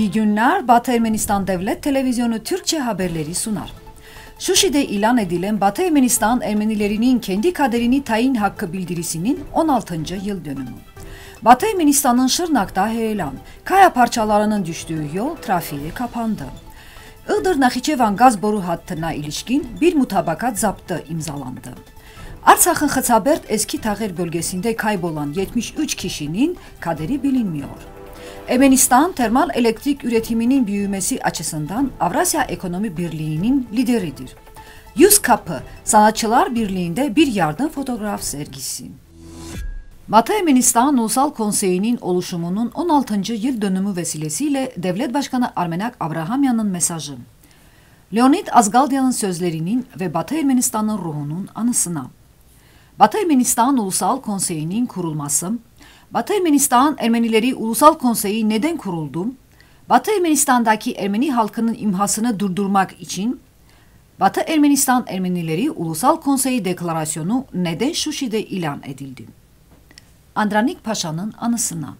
İyi günler. Batı Ermenistan Devlet Televizyonu Türkçe haberleri sunar. Şuşi'de ilan edilen Batı Ermenistan Ermenilerinin kendi kaderini tayin hakkı bildirisinin 16. yıl dönümü. Batı Ermenistan'ın Şırnak'ta heyelan, kaya parçalarının düştüğü yol trafiğe kapandı. Iğdır-Nahiçevan gaz boru hattına ilişkin bir mutabakat zaptı imzalandı. Arsakh'ın Hıtsabert eski tahir bölgesinde kaybolan 73 kişinin kaderi bilinmiyor. Ermenistan termal elektrik üretiminin büyümesi açısından Avrasya Ekonomi Birliği'nin lideridir. Yüz Kapı Sanatçılar Birliği'nde bir yardım fotoğraf sergisi. Batı Ermenistan Ulusal Konseyi'nin oluşumunun 16. yıl dönümü vesilesiyle Devlet Başkanı Armenak Abrahamyan'ın mesajı. Leonid Azgaldyan'ın sözlerinin ve Batı Ermenistan'ın ruhunun anısına. Batı Ermenistan Ulusal Konseyi'nin kurulması Batı Ermenistan Ermenileri Ulusal Konseyi neden kuruldu? Batı Ermenistan'daki Ermeni halkının imhasını durdurmak için Batı Ermenistan Ermenileri Ulusal Konseyi Deklarasyonu neden Şuşi'de ilan edildi? Andranik Paşa'nın anısına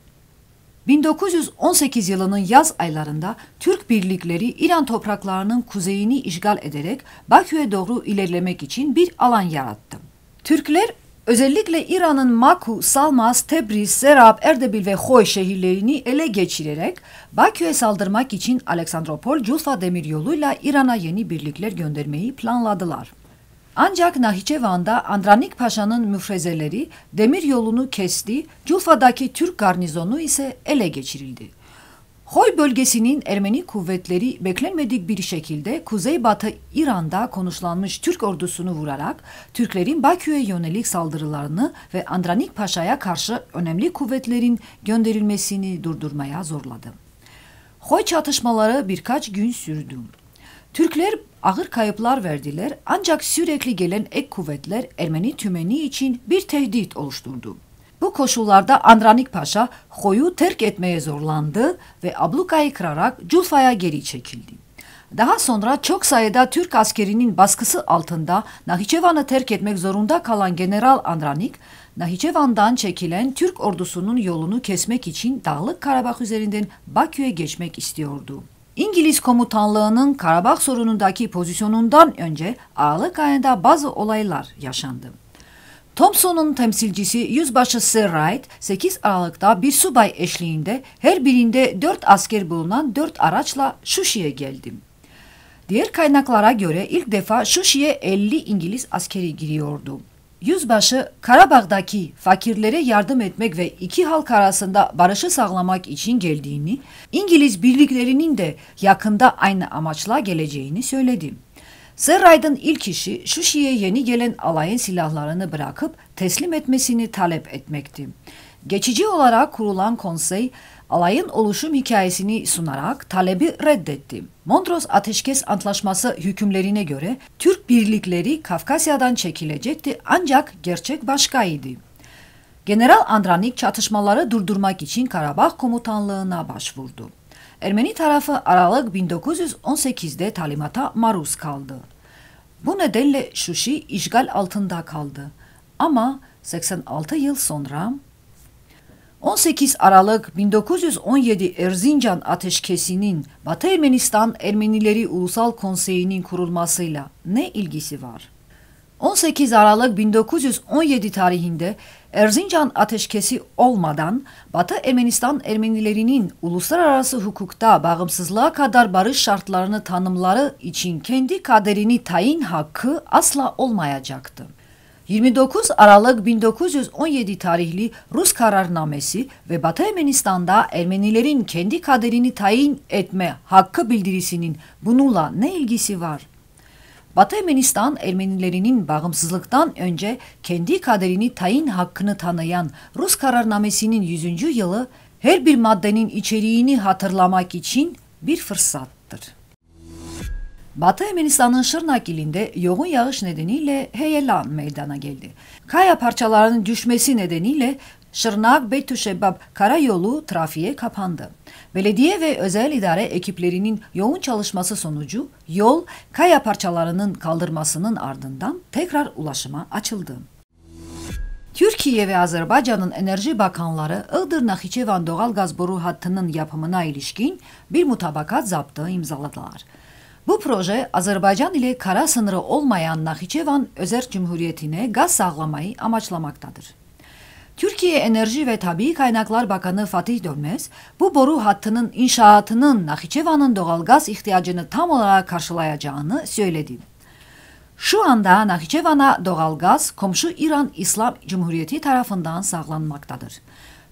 1918 yılının yaz aylarında Türk birlikleri İran topraklarının kuzeyini işgal ederek Bakü'ye doğru ilerlemek için bir alan yarattı. Türkler Özellikle İran'ın Maku, Salmas, Tebriz, Serap, Erdebil ve Hoy şehirlerini ele geçirerek Bakü'ye saldırmak için Aleksandropol, Culfa demiryoluyla İran'a yeni birlikler göndermeyi planladılar. Ancak Nahiçevan'da Andranik Paşa'nın müfrezeleri demir yolunu kesti, Culfa'daki Türk garnizonu ise ele geçirildi. Hoy bölgesinin Ermeni kuvvetleri beklenmedik bir şekilde Kuzeybatı İran'da konuşlanmış Türk ordusunu vurarak Türklerin Bakü'ye yönelik saldırılarını ve Andranik Paşa'ya karşı önemli kuvvetlerin gönderilmesini durdurmaya zorladı. Hoy çatışmaları birkaç gün sürdü. Türkler ağır kayıplar verdiler ancak sürekli gelen ek kuvvetler Ermeni tümeni için bir tehdit oluşturdu. Bu koşullarda Andranik Paşa Hoy'u terk etmeye zorlandı ve ablukayı kırarak Cufa'ya geri çekildi. Daha sonra çok sayıda Türk askerinin baskısı altında Nahiçevan'ı terk etmek zorunda kalan General Andranik, Nahiçevan'dan çekilen Türk ordusunun yolunu kesmek için Dağlık Karabağ üzerinden Bakü'ye geçmek istiyordu. İngiliz komutanlığının Karabağ sorunundaki pozisyonundan önce ayında bazı olaylar yaşandı. Thompson'un temsilcisi Yüzbaşı Sir Wright 8 Aralık'ta bir subay eşliğinde her birinde 4 asker bulunan 4 araçla Şuşi'ye geldim. Diğer kaynaklara göre ilk defa Şuşi'ye 50 İngiliz askeri giriyordu. Yüzbaşı Karabağ'daki fakirlere yardım etmek ve iki halk arasında barışı sağlamak için geldiğini, İngiliz birliklerinin de yakında aynı amaçla geleceğini söyledi. Zerrayd'ın ilk işi Şuşi'ye yeni gelen alayın silahlarını bırakıp teslim etmesini talep etmekti. Geçici olarak kurulan konsey alayın oluşum hikayesini sunarak talebi reddetti. Mondros Ateşkes Antlaşması hükümlerine göre Türk birlikleri Kafkasya'dan çekilecekti ancak gerçek başkaydı. General Andranik çatışmaları durdurmak için Karabağ Komutanlığı'na başvurdu. Ermeni tarafı Aralık 1918'de talimata maruz kaldı. Bu nedenle Şuşi işgal altında kaldı. Ama 86 yıl sonra 18 Aralık 1917 Erzincan Ateşkesi'nin Batı Ermenistan Ermenileri Ulusal Konseyi'nin kurulmasıyla ne ilgisi var? 18 Aralık 1917 tarihinde Erzincan ateşkesi olmadan Batı Ermenistan Ermenilerinin uluslararası hukukta bağımsızlığa kadar barış şartlarını tanımları için kendi kaderini tayin hakkı asla olmayacaktı. 29 Aralık 1917 tarihli Rus kararnamesi ve Batı Ermenistan'da Ermenilerin kendi kaderini tayin etme hakkı bildirisinin bununla ne ilgisi var? Batı Ermenistan Ermenilerinin bağımsızlıktan önce kendi kaderini tayin hakkını tanıyan Rus kararnamesinin 100. yılı her bir maddenin içeriğini hatırlamak için bir fırsattır. Batı Ermenistan'ın Şırnak ilinde yoğun yağış nedeniyle heyelan meydana geldi. Kaya parçalarının düşmesi nedeniyle Şırnak Beytüşebap karayolu trafiğe kapandı. Belediye ve özel idare ekiplerinin yoğun çalışması sonucu yol kaya parçalarının kaldırmasının ardından tekrar ulaşıma açıldı. Türkiye ve Azerbaycan'ın enerji bakanları Iğdır-Nahiçevan doğal gaz boru hattının yapımına ilişkin bir mutabakat zaptı imzaladılar. Bu proje Azerbaycan ile kara sınırı olmayan Nahiçevan Özel Cumhuriyeti'ne gaz sağlamayı amaçlamaktadır. Türkiye Enerji ve Tabii Kaynaklar Bakanı Fatih Dönmez, bu boru hattının inşaatının Nahiçevan'ın doğalgaz ihtiyacını tam olarak karşılayacağını söyledi. Şu anda Nahiçevan'a doğalgaz komşu İran İslam Cumhuriyeti tarafından sağlanmaktadır.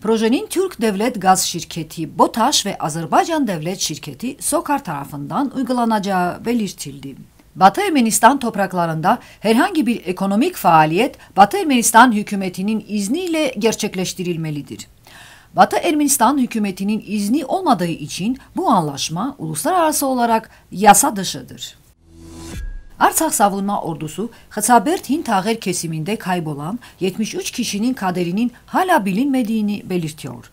Projenin Türk Devlet Gaz Şirketi BOTAŞ ve Azerbaycan Devlet Şirketi SOKAR tarafından uygulanacağı belirtildi. Batı Ermenistan topraklarında herhangi bir ekonomik faaliyet Batı Ermenistan hükümetinin izniyle gerçekleştirilmelidir. Batı Ermenistan hükümetinin izni olmadığı için bu anlaşma uluslararası olarak yasa dışıdır. Artsakh Savunma Ordusu, Xatabert Hint Tağer kesiminde kaybolan 73 kişinin kaderinin hala bilinmediğini belirtiyor.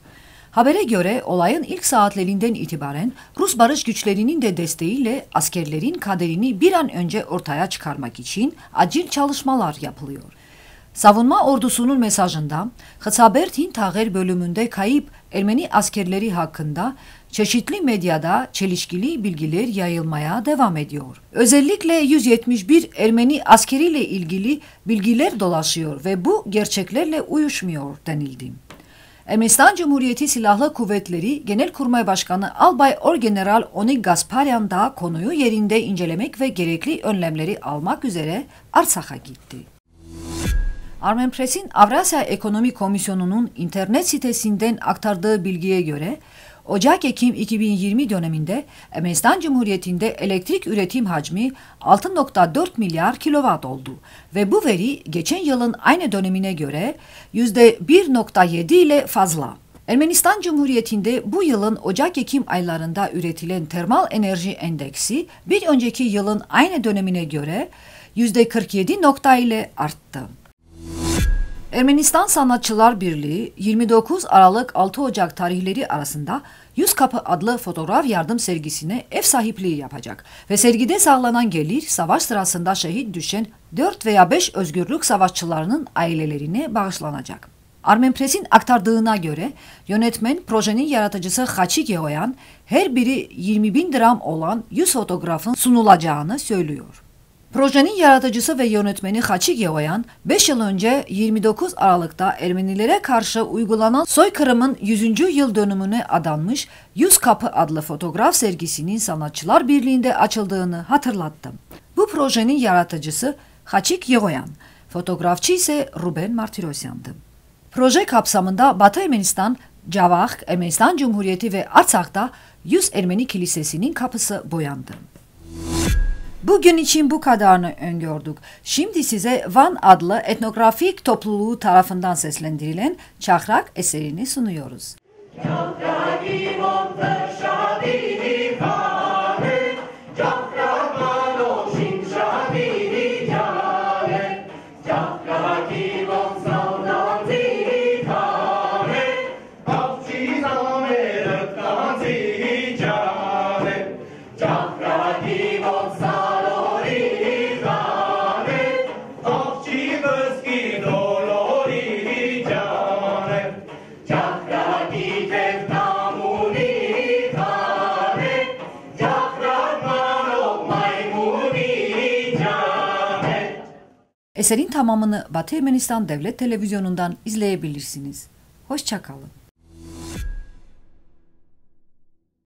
Habere göre olayın ilk saatlerinden itibaren Rus barış güçlerinin de desteğiyle askerlerin kaderini bir an önce ortaya çıkarmak için acil çalışmalar yapılıyor. Savunma ordusunun mesajında Hısabertin Tağer bölümünde kayıp Ermeni askerleri hakkında çeşitli medyada çelişkili bilgiler yayılmaya devam ediyor. Özellikle 171 Ermeni askeriyle ilgili bilgiler dolaşıyor ve bu gerçeklerle uyuşmuyor denildi. Ermenistan Cumhuriyeti Silahlı Kuvvetleri Genelkurmay Başkanı Albay Orgeneral Onik Gasparyan da konuyu yerinde incelemek ve gerekli önlemleri almak üzere Arsak'a gitti. Armen Armenpres'in Avrasya Ekonomi Komisyonu'nun internet sitesinden aktardığı bilgiye göre Ocak-Ekim 2020 döneminde Ermenistan Cumhuriyeti'nde elektrik üretim hacmi 6.4 milyar kilowatt oldu ve bu veri geçen yılın aynı dönemine göre %1.7 ile fazla. Ermenistan Cumhuriyeti'nde bu yılın Ocak-Ekim aylarında üretilen termal enerji endeksi bir önceki yılın aynı dönemine göre %47 ile arttı. Ermenistan Sanatçılar Birliği 29 Aralık 6 Ocak tarihleri arasında Yüz Kapı adlı fotoğraf yardım sergisine ev sahipliği yapacak ve sergide sağlanan gelir savaş sırasında şehit düşen 4 veya 5 özgürlük savaşçılarının ailelerine bağışlanacak. Armen Armenpres'in aktardığına göre yönetmen projenin yaratıcısı Haçik Yehoyan her biri 20 bin dram olan 100 fotoğrafın sunulacağını söylüyor. Projenin yaratıcısı ve yönetmeni Haçigyevayan, 5 yıl önce 29 Aralık'ta Ermenilere karşı uygulanan soykırımın 100. yıl dönümünü adanmış 100 Kapı adlı fotoğraf sergisinin Sanatçılar Birliği'nde açıldığını hatırlattı. Bu projenin yaratıcısı Haçigyevayan, fotoğrafçı ise Ruben Martirosyan'dı. Proje kapsamında Batı Ermenistan, Cavak, Ermenistan Cumhuriyeti ve Artsak'ta 100 Ermeni Kilisesi'nin kapısı boyandı. Bugün için bu kadarını öngördük. Şimdi size Van adlı etnografik topluluğu tarafından seslendirilen Çakrak eserini sunuyoruz. Çok Eserin tamamını Batı Ermenistan Devlet Televizyonu'ndan izleyebilirsiniz. Hoşçakalın.